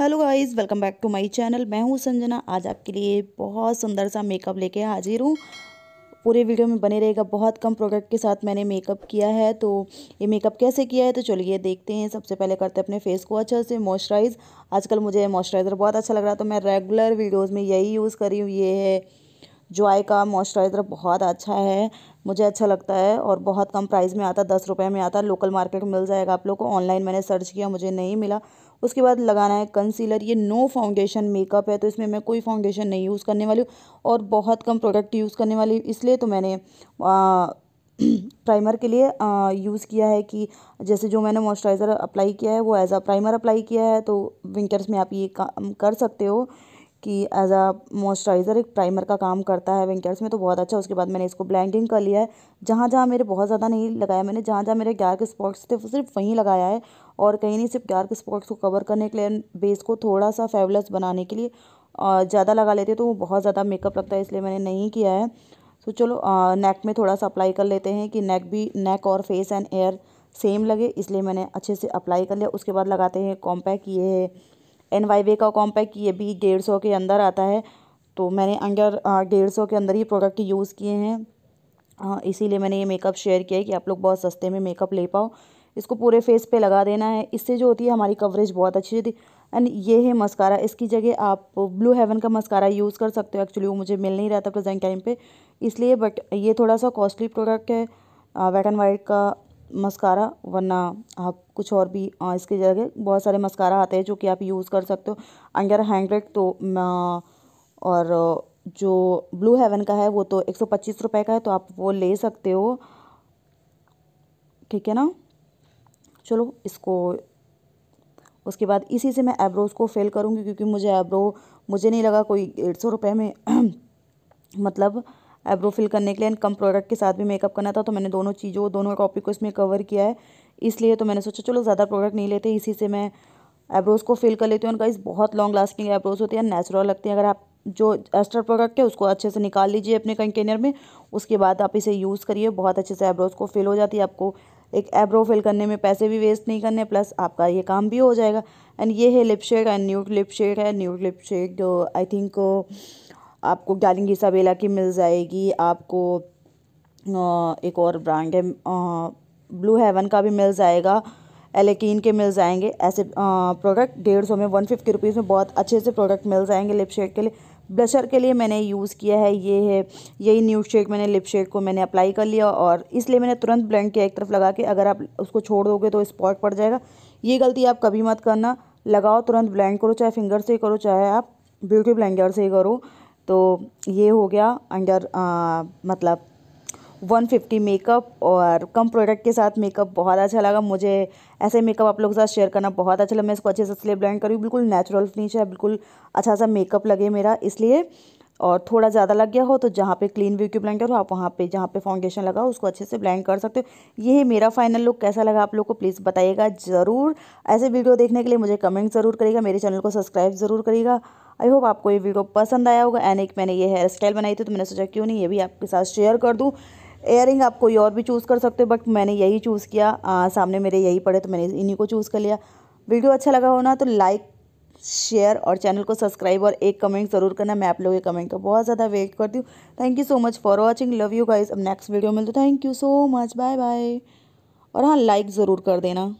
hello guys welcome back to my channel मैं हूं संजना आज आपके लिए बहुत सुंदर सा मेकअप लेके हाजिर हूं पूरे वीडियो में बने रहेगा बहुत कम प्रोडक्ट के साथ मैंने मेकअप किया है तो ये मेकअप कैसे किया है तो चलिए देखते हैं सबसे पहले करते हैं अपने फेस को अच्छे से मॉइस्चराइज़ आजकल मुझे मॉइस्चराइज़र बहुत अच्छा लग रहा है तो मैं रेगुलर वीडियोज़ में यही यूज़ करी हूँ ये है जॉय का मॉइस्चराइज़र बहुत अच्छा है मुझे अच्छा लगता है और बहुत कम प्राइस में आता है दस रुपये में आता है लोकल मार्केट में मिल जाएगा आप लोग को ऑनलाइन मैंने सर्च किया मुझे नहीं मिला उसके बाद लगाना है कंसीलर ये नो फाउंडेशन मेकअप है तो इसमें मैं कोई फाउंडेशन नहीं यूज़ करने वाली और बहुत कम प्रोडक्ट यूज़ करने वाली इसलिए तो मैंने आ, प्राइमर के लिए यूज़ किया है कि जैसे जो मैंने मॉइस्चराइज़र अप्लाई किया है वो एज अ प्राइमर अप्लाई किया है तो विंटर्स में आप ये काम कर सकते हो कि एज अ मॉइस्चराइज़र एक प्राइमर का काम करता है विंकर्स में तो बहुत अच्छा उसके बाद मैंने इसको ब्लेंडिंग कर लिया है जहाँ जहाँ मेरे बहुत ज़्यादा नहीं लगाया मैंने जहाँ जहाँ मेरे डार्क स्पॉट्स थे वो सिर्फ वहीं लगाया है और कहीं नहीं सिर्फ डार्क स्पॉट्स को कवर करने के लिए बेस को थोड़ा सा फेवलेस बनाने के लिए ज़्यादा लगा लेते तो वो बहुत ज़्यादा मेकअप लगता है इसलिए मैंने नहीं किया है तो चलो नेक में थोड़ा सा अप्लाई कर लेते हैं कि नेक भी नेक और फेस एंड एयर सेम लगे इसलिए मैंने अच्छे से अप्लाई कर लिया उसके बाद लगाते हैं कॉम्पैक्ट ये है एन वाई वे का कॉम्पैक्ट ये भी डेढ़ सौ के अंदर आता है तो मैंने अंडर डेढ़ सौ के अंदर ही प्रोडक्ट यूज़ किए हैं इसीलिए मैंने ये मेकअप शेयर किया है कि आप लोग बहुत सस्ते में मेकअप ले पाओ इसको पूरे फेस पे लगा देना है इससे जो होती है हमारी कवरेज बहुत अच्छी होती एंड ये है मस्कारा इसकी जगह आप ब्लू हेवन का मस्कारा यूज़ कर सकते हो एक्चुअली वो मुझे मिल नहीं रहा था प्रेजेंट टाइम पे इसलिए बट ये थोड़ा सा कॉस्टली प्रोडक्ट है वेट एंड वाइट का मस्कारा वरना आप कुछ और भी इसके जगह बहुत सारे मस्कारा आते हैं जो कि आप यूज़ कर सकते हो अंडर हैंड्रेड तो और जो ब्लू हेवन का है वो तो एक सौ पच्चीस रुपये का है तो आप वो ले सकते हो ठीक है ना चलो इसको उसके बाद इसी से मैं एब्रोज़ को फेल करूँगी क्योंकि मुझे एब्रो मुझे नहीं लगा कोई डेढ़ सौ रुपये में मतलब आईब्रो फिल करने के लिए एंड कम प्रोडक्ट के साथ भी मेकअप करना था तो मैंने दोनों चीज़ों दोनों टॉपिक को इसमें कवर किया है इसलिए तो मैंने सोचा चलो ज़्यादा प्रोडक्ट नहीं लेते इसी से मैं आईब्रोज़ को फिल कर लेती हूँ उनका इस बहुत लॉन्ग लास्टिंग आईब्रोज़ होते हैं नेचुरल लगते हैं अगर आप जो एस्टर प्रोडक्ट है उसको अच्छे से निकाल लीजिए अपने कंटेनर में उसके बाद आप इसे यूज़ करिए बहुत अच्छे से आईब्रोज़ को फिल हो जाती है आपको एक एब्रो फिल करने में पैसे भी वेस्ट नहीं करने प्लस आपका ये काम भी हो जाएगा एंड ये है lip shade and nude lip shade है nude lip shade I think आपको डार्लिंग इसाबेला की मिल जाएगी आपको एक और ब्रांड है ब्लू हेवन का भी मिल जाएगा एलेकिन के मिल जाएंगे ऐसे प्रोडक्ट डेढ़ सौ में वन फिफ्टी रुपीज़ में बहुत अच्छे से प्रोडक्ट मिल जाएंगे लिप शेड के लिए ब्लशर के लिए मैंने यूज़ किया है ये है यही न्यू शेड मैंने लिप शेड को मैंने अप्लाई कर लिया और इसलिए मैंने तुरंत ब्लेंड किया एक तरफ लगा के अगर आप उसको छोड़ दोगे तो स्पॉट पड़ जाएगा ये गलती आप कभी मत करना लगाओ तुरंत ब्लैंड करो चाहे फिंगर से करो चाहे आप ब्यूटी ब्लेंडर से करो तो ये हो गया अंडर मतलब 150 मेकअप और कम प्रोडक्ट के साथ मेकअप बहुत अच्छा लगा मुझे ऐसे मेकअप आप लोगों के साथ शेयर करना बहुत अच्छा लगा मैं इसको अच्छे से इसलिए ब्लेंड करी बिल्कुल नेचुरल फिनिश है बिल्कुल अच्छा सा मेकअप लगे मेरा इसलिए और थोड़ा ज़्यादा लग गया हो तो जहाँ पे क्लीन व्यू की ब्लैंड करो आप वहाँ पे जहाँ पे फाउंडेशन लगा उसको अच्छे से ब्लाइंड कर सकते हो यही मेरा फाइनल लुक कैसा लगा आप लोग को प्लीज़ बताइएगा ज़रूर ऐसे वीडियो देखने के लिए मुझे कमेंट ज़रूर करिएगा मेरे चैनल को सब्सक्राइब ज़रूर करिएगा आई होप आपको ये वीडियो पसंद आया होगा एंड एक मैंने ये हेयर स्टाइल बनाई थी तो मैंने सोचा क्यों नहीं ये भी आपके साथ शेयर कर दूँ रिंग आप कोई और भी चूज़ कर सकते हो बट मैंने यही चूज़ किया आ, सामने मेरे यही पड़े तो मैंने इन्हीं को चूज़ कर लिया वीडियो अच्छा लगा हो ना तो लाइक शेयर और चैनल को सब्सक्राइब और एक कमेंट ज़रूर करना मैं आप लोगों के कमेंट का बहुत ज़्यादा वेट करती हूँ thank you so much for watching love you guys अब नेक्स्ट वीडियो मिलते thank you so much bye bye और हाँ लाइक ज़रूर कर देना